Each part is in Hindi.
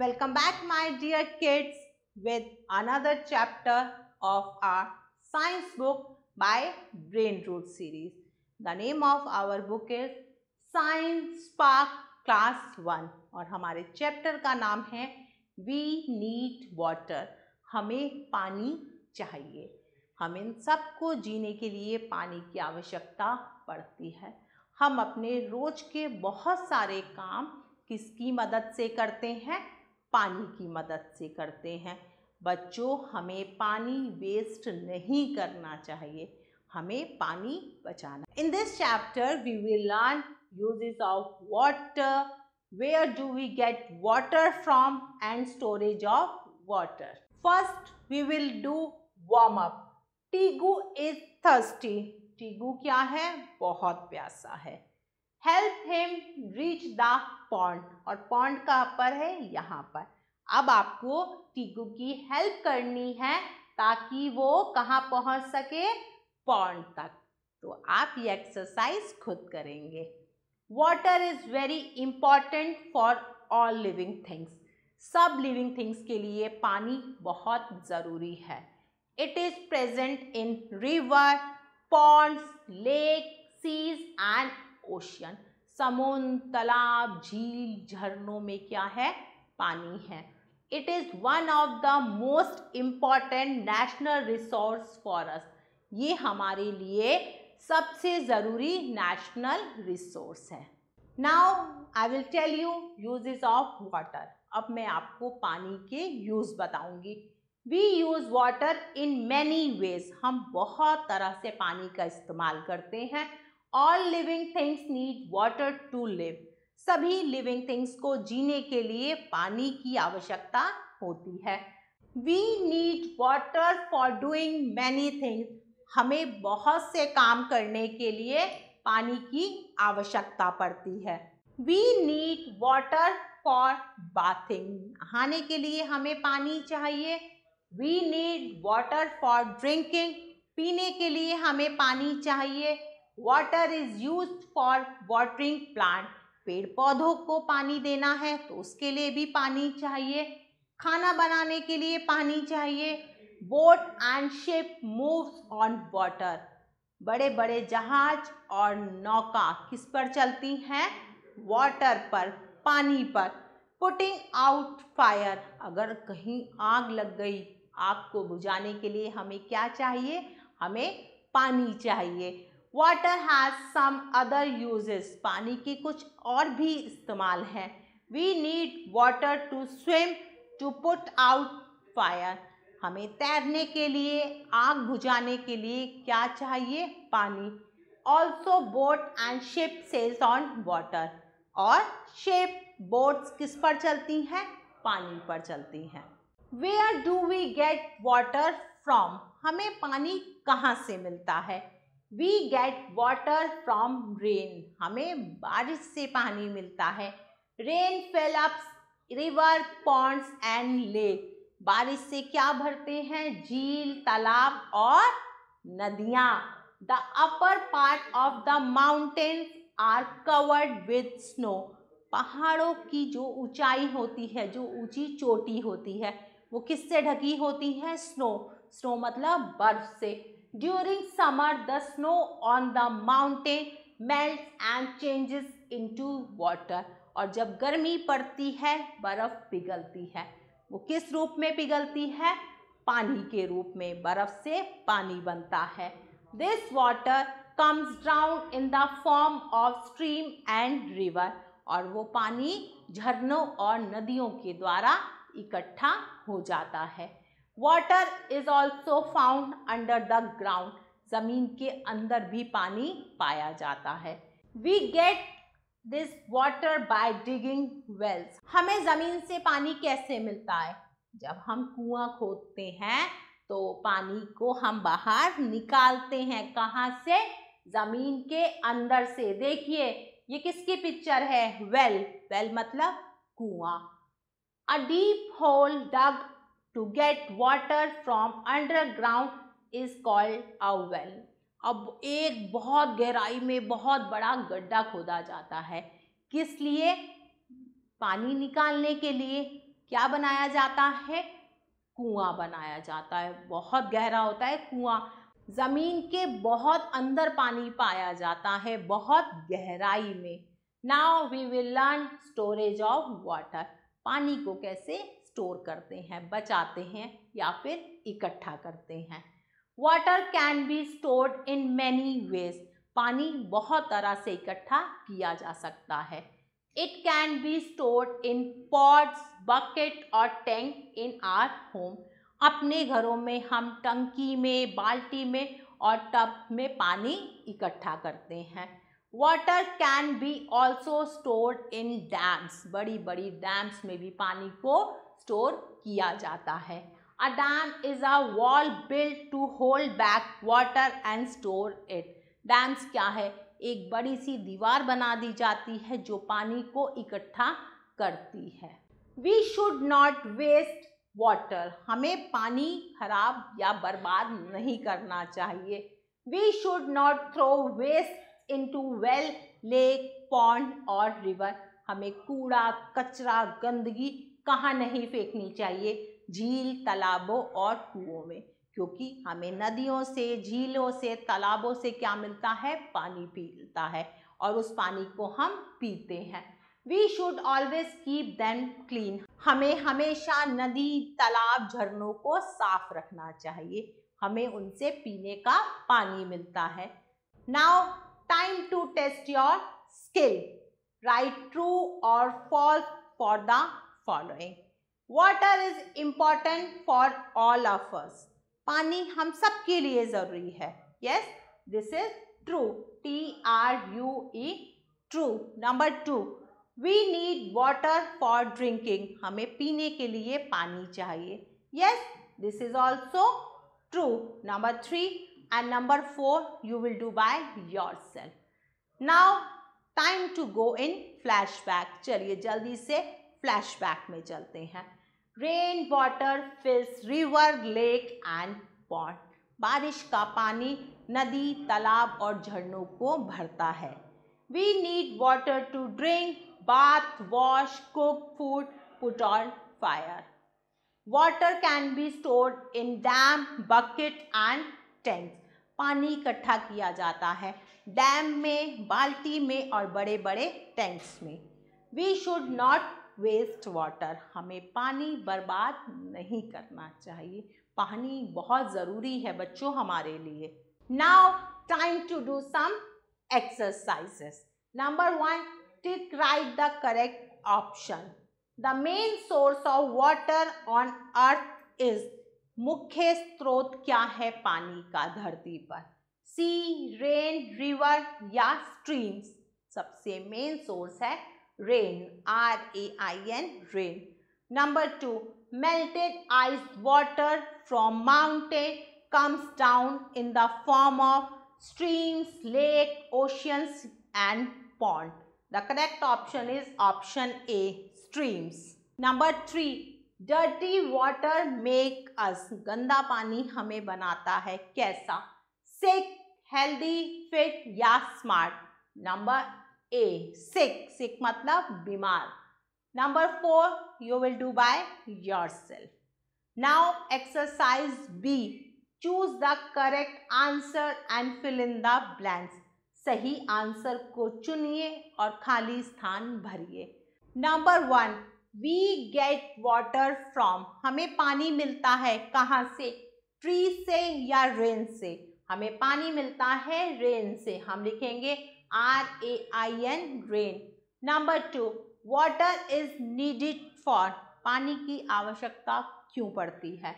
welcome back my dear kids with another chapter of our science book by brain root series the name of our book is science spark class 1 और हमारे चैप्टर का नाम है वी नीड वाटर हमें पानी चाहिए हम इन सबको जीने के लिए पानी की आवश्यकता पड़ती है हम अपने रोज के बहुत सारे काम किसकी मदद से करते हैं पानी की मदद से करते हैं बच्चों हमें पानी वेस्ट नहीं करना चाहिए हमें पानी बचाना in this chapter we will learn uses of water where do we get water from and storage of water first we will do warm up Tigu is thirsty Tigu क्या है बहुत प्यासा है help him reach the pond और पॉन्ड कहाँ पर है यहाँ पर अब आपको टीकू की हेल्प करनी है ताकि वो कहाँ पहुँच सके पॉन्ड तक तो आप ये एक्सरसाइज खुद करेंगे water is very important for all living things सब लिविंग थिंग्स के लिए पानी बहुत ज़रूरी है it is present in river ponds lake seas and ocean समुद्र तालाब झील झरनों में क्या है पानी है it is one of the most important national resource for us ये हमारे लिए सबसे ज़रूरी नेशनल रिसोर्स है now I will tell you uses of water अब मैं आपको पानी के यूज़ बताऊंगी we use water in many ways हम बहुत तरह से पानी का इस्तेमाल करते हैं all living things need water to live सभी लिविंग थिंग्स को जीने के लिए पानी की आवश्यकता होती है we need water for doing many things हमें बहुत से काम करने के लिए पानी की आवश्यकता पड़ती है we need water for bathing नहाने के लिए हमें पानी चाहिए we need water for drinking पीने के लिए हमें पानी चाहिए water is use for watering plant पेड़ पौधों को पानी देना है तो उसके लिए भी पानी चाहिए खाना बनाने के लिए पानी चाहिए boat and ship moves on water बड़े बड़े जहाज और नौका किस पर चलती हैं वाटर पर पानी पर पुटिंग आउट फायर अगर कहीं आग लग गई आग को बुझाने के लिए हमें क्या चाहिए हमें पानी चाहिए water has some other uses पानी के कुछ और भी इस्तेमाल हैं we need water to swim to put out fire हमें तैरने के लिए आग बुझाने के लिए क्या चाहिए पानी also boat and ship sails on water और शिप बोट्स किस पर चलती हैं पानी पर चलती हैं where do we get water from हमें पानी कहाँ से मिलता है we get water from rain हमें बारिश से पानी मिलता है rain fell up river ponds and lake बारिश से क्या भरते हैं झील तालाब और नदियाँ the upper part of the mountains are covered with snow पहाड़ों की जो ऊंचाई होती है जो ऊंची चोटी होती है वो किससे ढकी होती है स्नो स्नो मतलब बर्फ से During summer, the snow on the mountain melts and changes into water. और जब गर्मी पड़ती है बर्फ़ पिघलती है वो किस रूप में पिघलती है पानी के रूप में बर्फ़ से पानी बनता है this water comes down in the form of stream and river और वो पानी झरनों और नदियों के द्वारा इकट्ठा हो जाता है water is also found under the ground ज़मीन के अंदर भी पानी पाया जाता है we get this water by digging wells हमें ज़मीन से पानी कैसे मिलता है जब हम कुआं खोदते हैं तो पानी को हम बाहर निकालते हैं कहाँ से ज़मीन के अंदर से देखिए ये किसकी पिक्चर है वेल वेल मतलब कुआं a deep hole dug to get water from underground is called a well. अब एक बहुत गहराई में बहुत बड़ा गड्ढा खोदा जाता है किस लिए पानी निकालने के लिए क्या बनाया जाता है कुआं बनाया जाता है बहुत गहरा होता है कुआं ज़मीन के बहुत अंदर पानी पाया जाता है बहुत गहराई में now we will learn storage of water पानी को कैसे स्टोर करते हैं बचाते हैं या फिर इकट्ठा करते हैं water can be stored in many ways पानी बहुत तरह से इकट्ठा किया जा सकता है it can be stored in pots bucket और टैंक इन आर होम अपने घरों में हम टंकी में बाल्टी में और टब में पानी इकट्ठा करते हैं water can be also stored in dams बड़ी बड़ी डैम्स में भी पानी को स्टोर किया जाता है a dam is a wall build to hold back water and store it dams क्या है एक बड़ी सी दीवार बना दी जाती है जो पानी को इकट्ठा करती है we should not waste water हमें पानी खराब या बर्बाद नहीं करना चाहिए we should not throw waste into well lake pond और रिवर हमें कूड़ा कचरा गंदगी कहाँ नहीं फेंकनी चाहिए झील तालाबों और कुओं में क्योंकि हमें नदियों से झीलों से तालाबों से क्या मिलता है पानी पीता है और उस पानी को हम पीते हैं we should always keep then clean हमें हमेशा नदी तालाब झरनों को साफ रखना चाहिए हमें उनसे पीने का पानी मिलता है now time to test your skill write true और false for the following water is important for all of us पानी हम सब के लिए ज़रूरी है yes this is true T R U E true number two we need water for drinking हमें पीने के लिए पानी चाहिए yes this is also true number three and number four you will do by yourself now time to go in flash चलिए जल्दी से फ्लैशबैक में चलते हैं rain water fills river lake and pot बारिश का पानी नदी तालाब और झरनों को भरता है we need water to drink bath wash cook food put on fire water can be stored in dam bucket and tanks. पानी इकट्ठा किया जाता है डैम में बाल्टी में और बड़े बड़े टैंक्स में we should not waste water हमें पानी बर्बाद नहीं करना चाहिए पानी बहुत ज़रूरी है बच्चों हमारे लिए now time to do some exercises number one tick right the correct option the main source of water on earth is मुख्य स्रोत क्या है पानी का धरती पर सी रेन रिवर या स्ट्रीम्स सबसे मेन सोर्स है rain r a i n rain number 2 melted ice water from mountain comes down in the form of streams lake oceans and pond the correct option is option a streams number 3 dirty water make us गंदा पानी हमें बनाता है कैसा sick healthy fit या smart number ए sick sick मतलब बीमार number four you will do by yourself now exercise B choose the correct answer and fill in the blanks सही आंसर को चुनिए और खाली स्थान भरिए number one we get water from हमें पानी मिलता है कहाँ से ट्री से या रेन से हमें पानी मिलता है रेन से हम लिखेंगे R A I N rain number two water is needed for पानी की आवश्यकता क्यों पड़ती है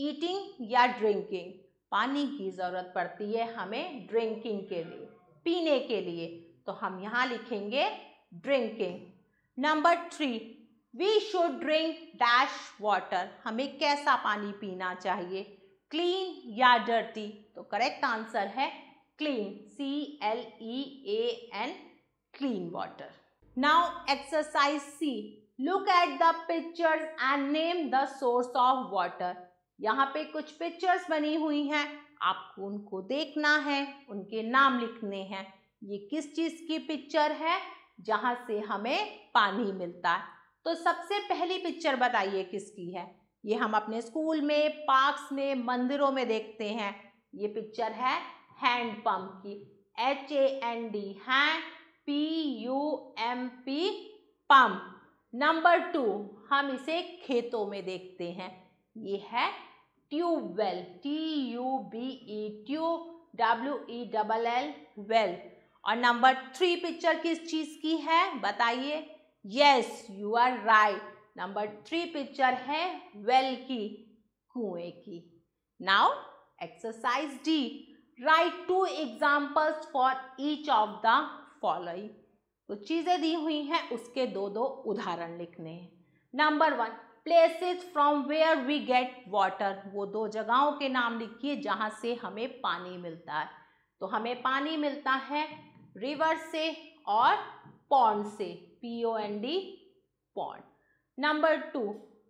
ईटिंग या ड्रिंकिंग पानी की ज़रूरत पड़ती है हमें ड्रिंकिंग के लिए पीने के लिए तो हम यहाँ लिखेंगे drinking number three we should drink dash water हमें कैसा पानी पीना चाहिए क्लीन या डर्टी तो करेक्ट आंसर है clean C L E A N clean water now exercise C look at the pictures and name the source of water यहाँ पे कुछ पिक्चर्स बनी हुई हैं आपको उनको देखना है उनके नाम लिखने हैं ये किस चीज़ की पिक्चर है जहाँ से हमें पानी मिलता है तो सबसे पहली पिक्चर बताइए किसकी है ये हम अपने स्कूल में पार्क्स में मंदिरों में देखते हैं ये पिक्चर है हैंड पंप की H A N D hand P U M P pump number two हम इसे खेतों में देखते हैं ये है tubewell T U B E tube W E double L well और नंबर थ्री पिक्चर किस चीज़ की है बताइए yes you are right number three picture है वेल की कुएं की now exercise D write two examples for each of the following तो चीज़ें दी हुई हैं उसके दो दो उदाहरण लिखने हैं number one places from where we get water वो दो जगहों के नाम लिखिए जहाँ से हमें पानी मिलता है तो हमें पानी मिलता है रिवर से और पॉन्ड से P O N D pond number two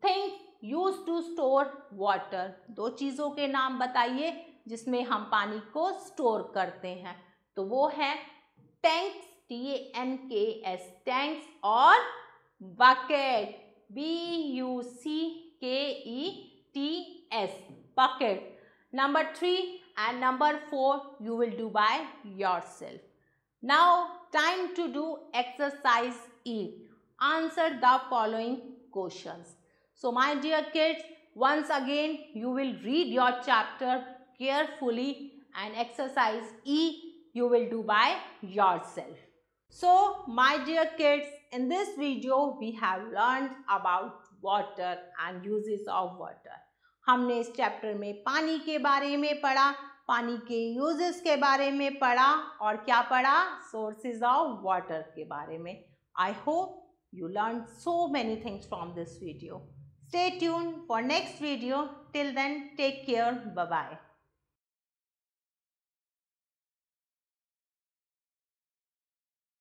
think use to store water दो चीज़ों के नाम बताइए जिसमें हम पानी को स्टोर करते हैं तो वो है tanks T N K S tanks और bucket B U C K E T S bucket number three and number four you will do by yourself now time to do exercise E answer the following question so my dear kids once again you will read your chapter carefully and exercise E you will do by yourself. So my dear kids in this video we have learned about water and uses of water. हमने इस चैप्टर में पानी के बारे में पढ़ा पानी के यूजेस के बारे में पढ़ा और क्या पढ़ा सोर्सेज ऑफ वाटर के बारे में I hope you learn so many things from this video stay tune for next video till then take care bye